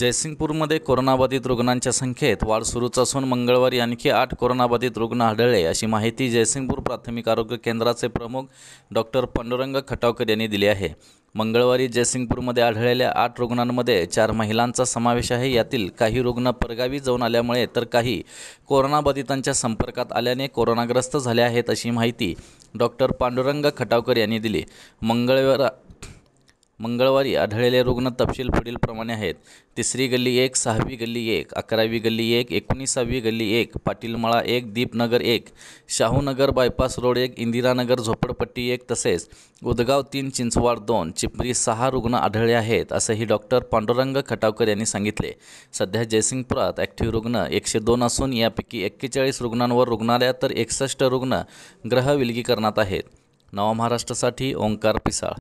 जयसिंगपूरमध्ये कोरोनाबाधित रुग्णांच्या संख्येत वाढ सुरूच असून मंगळवारी आणखी आठ कोरोनाबाधित रुग्ण आढळले अशी माहिती जयसिंगपूर प्राथमिक आरोग्य केंद्राचे प्रमुख डॉक्टर पांडुरंग खटावकर यांनी दिली आहे मंगळवारी जयसिंगपूरमध्ये आढळलेल्या आठ रुग्णांमध्ये चार महिलांचा समावेश आहे यातील काही रुग्ण परगावी जाऊन आल्यामुळे तर काही कोरोनाबाधितांच्या संपर्कात आल्याने कोरोनाग्रस्त झाले आहेत अशी माहिती डॉक्टर पांडुरंग खटावकर यांनी दिली मंगळवार मंगळवारी आढळलेले रुग्ण तपशील पुढीलप्रमाणे आहेत तिसरी गल्ली एक सहावी गल्ली एक अकरावी गल्ली एक एकोणीसावी गल्ली एक पाटीलमळा एक दीपनगर एक शाहूनगर बायपास रोड एक इंदिरानगर झोपडपट्टी एक तसेच उदगाव तीन चिंचवाड दोन चिपरी सहा रुग्ण आढळले आहेत असंही डॉक्टर पांडुरंग खटावकर यांनी सांगितले सध्या जयसिंगपुरात ॲक्टिव्ह रुग्ण एकशे दोन असून यापैकी एक्केचाळीस रुग्णांवर रुग्णालयात तर एकसष्ट रुग्ण ग्रह विलगीकरणात आहेत नवा महाराष्ट्रासाठी ओंकार पिसाळ